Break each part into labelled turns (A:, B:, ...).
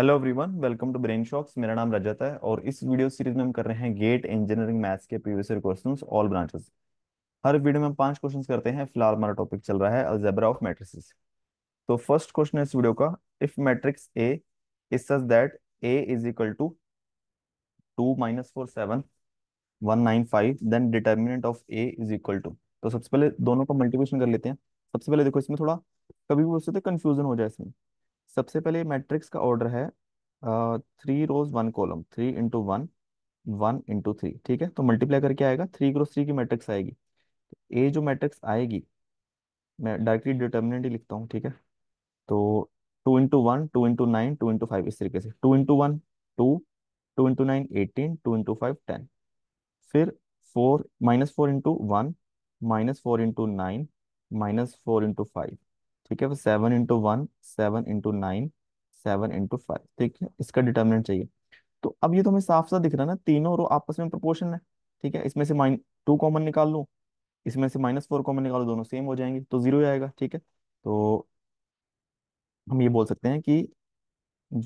A: hello everyone welcome to Brain Shocks मेरा नाम रजत है और इस वीडियो सीरीज में हम कर रहे हैं गेट इंजीनियरिंग मैथ्स के previous year questions all branches हर वीडियो में हम पांच क्वेश्चंस करते हैं फिलहाल हमारा टॉपिक चल रहा है अलजेब्रा ऑफ मैट्रिसेस तो फर्स्ट क्वेश्चन है इस वीडियो का if matrix A is such that A is equal to two minus four seven one nine five then determinant of A is equal to तो सबसे पहले दोनों का मल्टीप्लिकेशन कर लेते हैं सबसे पहले देखो इसमें थोड़ा कभी भी उससे कंफ्यूजन हो जाए इसमें सबसे पहले मैट्रिक्स का ऑर्डर है three rows one column three into one one into three ठीक है तो मल्टीप्लाई करके आएगा थ्री क्रोस थ्री की मैट्रिक्स आएगी ए जो मैट्रिक्स आएगी मैं डायरेक्टली डिटर्मिनेंट ही लिखता हूँ ठीक है तो two into one two into nine two into five इस तरीके से two into one two two into nine eighteen two into five ten फिर four minus four into one minus four into nine minus four into five ठीक है वो seven into one seven into nine seven into five ठीक है इसका determinant चाहिए तो अब ये तो हमें साफ सा दिख रहा है ना तीनों रो आपस में प्रोपोर्शन है ठीक है इसमें से माइन टू कॉमन निकाल लो इसमें से माइनस फोर कॉमन निकालो दोनों सेम हो जाएंगे तो जीरो आएगा ठीक है तो हम ये बोल सकते हैं कि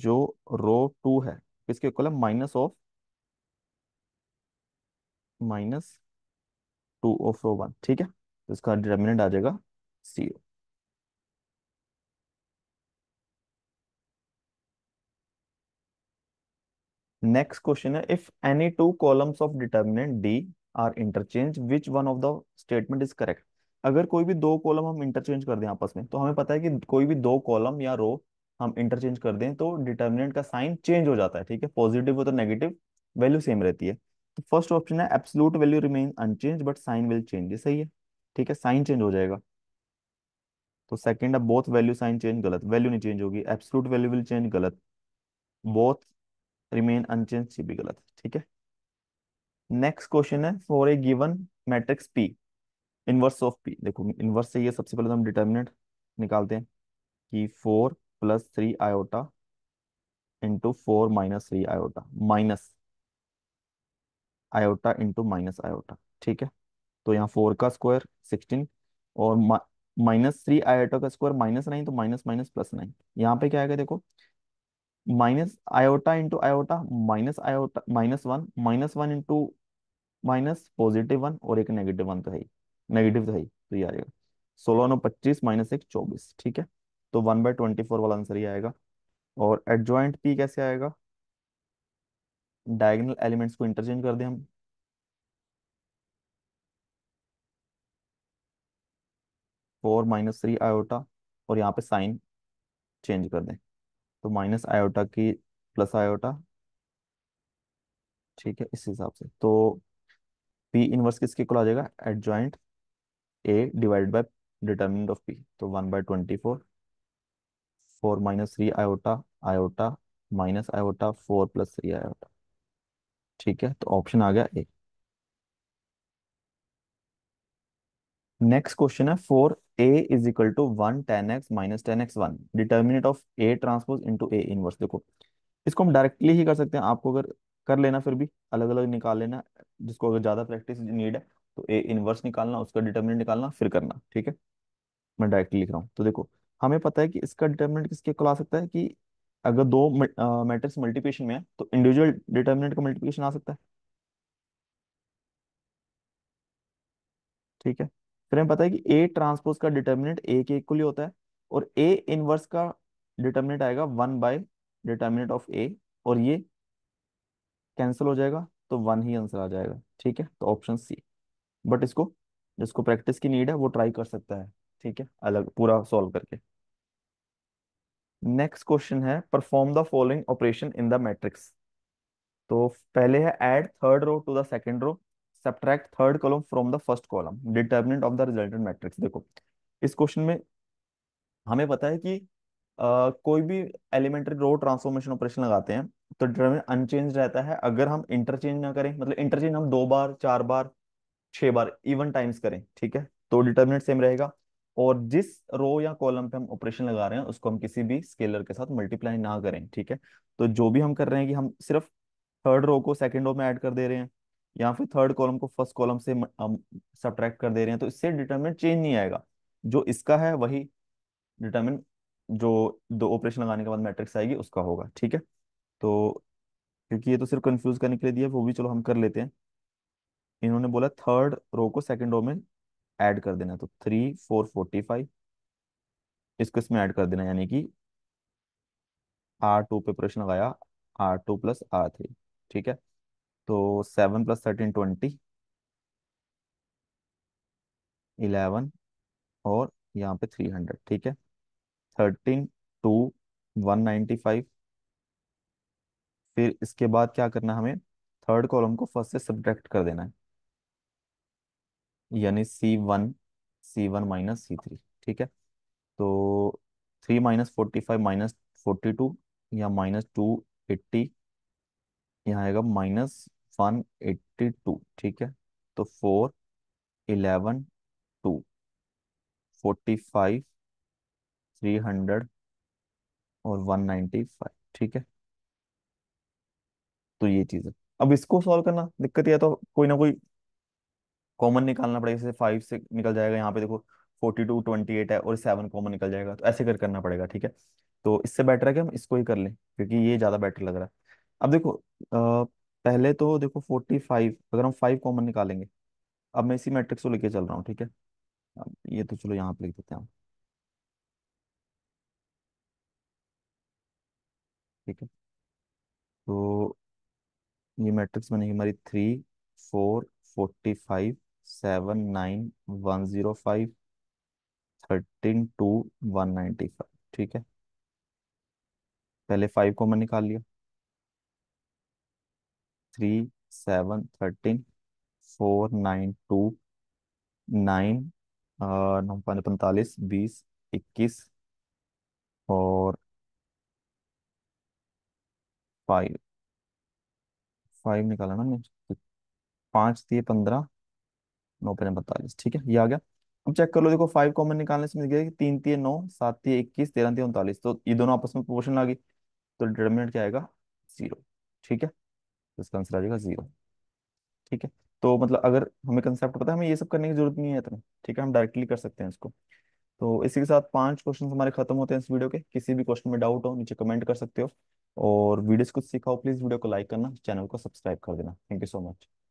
A: जो रो टू है इसके इक्वल है minus of minus two of row one ठीक है तो इसका डिटर्मिनेंट आ जाएगा जीरो नेक्स्ट क्वेश्चन है if any two columns of determinant D are interchange which one of the statement is correct अगर कोई भी दो कॉलम हम इंटरचेंज कर दें आपस में तो हमें पता है कि कोई भी दो कॉलम या रो हम इंटरचेंज कर दें तो डिटर्मिनेंट का साइन चेंज हो जाता है ठीक है पॉजिटिव हो तो नेगेटिव वैल्यू सेम रहती है तो फर्स्ट ऑप्शन है absolute value remain unchange but sign will change ये सही है ठीक है साइन चेंज हो जाएगा तो सेकंड है बोथ वैल्यू साइन चेंज गलत वैल्यू नहीं चेंज होगी एब्सोलूट वैल्यू विल चेंज गलत बोथ रिमेन अनचेंज सी भी गलत ठीक है नेक्स्ट क्वेश्चन है for a given matrix P inverse of P देखो इनवर्स से ये सबसे पहले तो हम डिटर्मिनेंट निकालते हैं कि four plus three iota into four minus three iota minus iota into minus iota ठीक है तो यहाँ फोर का स्क्वायर सिक्सटीन और माइनस थ्री आयोटा का स्क्वायर माइनस नाइन तो माइनस माइनस प्लस नाइन यहाँ पे क्या आएगा देखो minus iota into iota minus iota minus one minus one into minus positive one और एक नेगेटिव वन तो है ही नेगेटिव तो है ही तो ये आ जाएगा सोलह नौ पच्चीस माइनस एक चौबीस ठीक है तो वन बाई ट्वेंटी फोर वाला आंसर ही आएगा और एडजॉइंट पी कैसे आएगा डायगनल एलिमेंट्स को इंटरचेंज कर दें हम फोर माइनस थ्री आयोटा और यहाँ पे साइन चेंज कर दें तो माइनस आयोटा की प्लस आयोटा ठीक है इस हिसाब से तो पी इनवर्स किसके इक्वल आ जाएगा adjoint A divide by determinant of P तो one by twenty four four minus three iota iota minus iota four plus three iota ठीक है तो ऑप्शन आ गया ए नेक्स्ट क्वेश्चन है for A is equal to 1 tan x minus tan x 1 determinant of A transpose into A inverse देखो इसको हम directly ही कर सकते हैं आपको अगर कर लेना फिर भी अलग अलग निकाल लेना जिसको अगर ज़्यादा प्रैक्टिस नीड है तो A इनवर्स निकालना उसका डिटर्मिनेट निकालना फिर करना ठीक है मैं डायरेक्टली लिख रहा हूँ तो देखो हमें पता है कि इसका डिटर्मिनेट किसके इक्वल आ सकता है कि अगर दो मैट्रिक्स मल्टीप्लिकेशन में है तो इंडिविजुअल डिटर्मिनेंट का मल्टीप्लिकेशन आ सकता है ठीक है फिर हमें पता है कि ए ट्रांसपोज का डिटर्मिनेंट ए के इक्वल ही होता है और ए इनवर्स का डिटर्मिनेंट आएगा one by determinant of A और ये कैंसिल हो जाएगा तो वन ही आंसर आ जाएगा ठीक है तो ऑप्शन सी बट इसको जिसको प्रैक्टिस की नीड है वो ट्राई कर सकता है ठीक है अलग पूरा सॉल्व करके नेक्स्ट क्वेश्चन है perform the following operation in the matrix तो पहले है add third row to the second row subtract third column from the first column determinant of the resultant matrix देखो इस क्वेश्चन में हमें पता है कि आ, कोई भी एलिमेंट्री रो ट्रांसफॉर्मेशन ऑपरेशन लगाते हैं तो डिटर्मिनेंट अनचेंज रहता है अगर हम इंटरचेंज ना करें मतलब इंटरचेंज हम दो बार चार बार छह बार इवन टाइम्स करें ठीक है तो डिटर्मिनेंट सेम रहेगा और जिस रो या कॉलम पे हम ऑपरेशन लगा रहे हैं उसको हम किसी भी स्केलर के साथ मल्टीप्लाई ना करें ठीक है तो जो भी हम कर रहे हैं कि हम सिर्फ थर्ड रो को सेकेंड रो में ऐड कर दे रहे हैं या फिर थर्ड कॉलम को फर्स्ट कॉलम से सब्ट्रैक्ट कर दे रहे हैं तो इससे डिटर्मिनेंट चेंज नहीं आएगा जो इसका है वही डिटर्मिन जो दो ऑपरेशन लगाने के बाद मैट्रिक्स आएगी उसका होगा ठीक है तो क्योंकि ये तो सिर्फ कंफ्यूज करने के लिए दिया वो भी चलो हम कर लेते हैं इन्होंने बोला थर्ड रो को सेकंड रो में ऐड कर देना तो थ्री फोर फोर्टी फाइव इसको इसमें ऐड कर देना यानी कि आर टू पे प्रश्न लगाया R two plus R three ठीक है तो seven plus thirteen twenty eleven और यहाँ पे थ्री हंड्रेड ठीक है thirteen two one ninety five फिर इसके बाद क्या करना हमें थर्ड कॉलम को फर्स्ट से सब्ट्रैक्ट कर देना है यानी C one C one minus C three ठीक है तो three minus forty five minus forty two या माइनस टू एट्टी यहाँ आएगा माइनस वन एट्टी टू ठीक है तो four eleven two forty five three hundred और वन नाइन्टी फाइव ठीक है तो ये चीज़ है अब इसको सॉल्व करना दिक्कत यह तो कोई ना कोई कॉमन निकालना पड़ेगा जैसे फाइव से निकल जाएगा यहाँ पे देखो फोर्टी टू ट्वेंटी एट है और सेवन कॉमन निकल जाएगा तो ऐसे कर करना पड़ेगा ठीक है तो इससे बेटर है कि हम इसको ही कर लें क्योंकि ये ज़्यादा बेटर लग रहा है अब देखो पहले तो देखो फोर्टी फाइव अगर हम फाइव कॉमन निकालेंगे अब मैं इसी मैट्रिक्स को लेके चल रहा हूँ ठीक है अब ये तो चलो यहाँ पे लिख देते हैं हम ठीक है तो ये मैट्रिक्स बनेगी हमारी three four forty five seven nine one zero five thirteen two one ninety five ठीक है पहले फाइव कॉमन निकाल लिया three seven thirteen four nine two nine नौ पाँच पैंतालीस बीस इक्कीस और फाइव फाइव निकाला ना पाँच थी पंद्रह नौ पंजा पैंतालीस ठीक है ये आ गया अब चेक कर लो देखो फाइव कॉमन निकालने से मिल गया कि तीन तीन नौ सात तीन इक्कीस तेरह तीन उनतालीस तो ये दोनों आपस में प्रोपोर्शन आ गई तो डिटर्मिनेंट क्या आएगा जीरो ठीक है इसका आंसर आ जाएगा जीरो ठीक है तो मतलब अगर हमें कंसेप्ट पता है हमें ये सब करने की जरूरत नहीं है इतना ठीक है हम डायरेक्टली कर सकते हैं इसको तो इसी के साथ पांच क्वेश्चन हमारे खत्म होते हैं इस वीडियो के किसी भी क्वेश्चन में डाउट हो नीचे कमेंट कर सकते हो और वीडियो कुछ सीखा हो प्लीज वीडियो को लाइक करना चैनल को सब्सक्राइब कर देना थैंक यू सो मच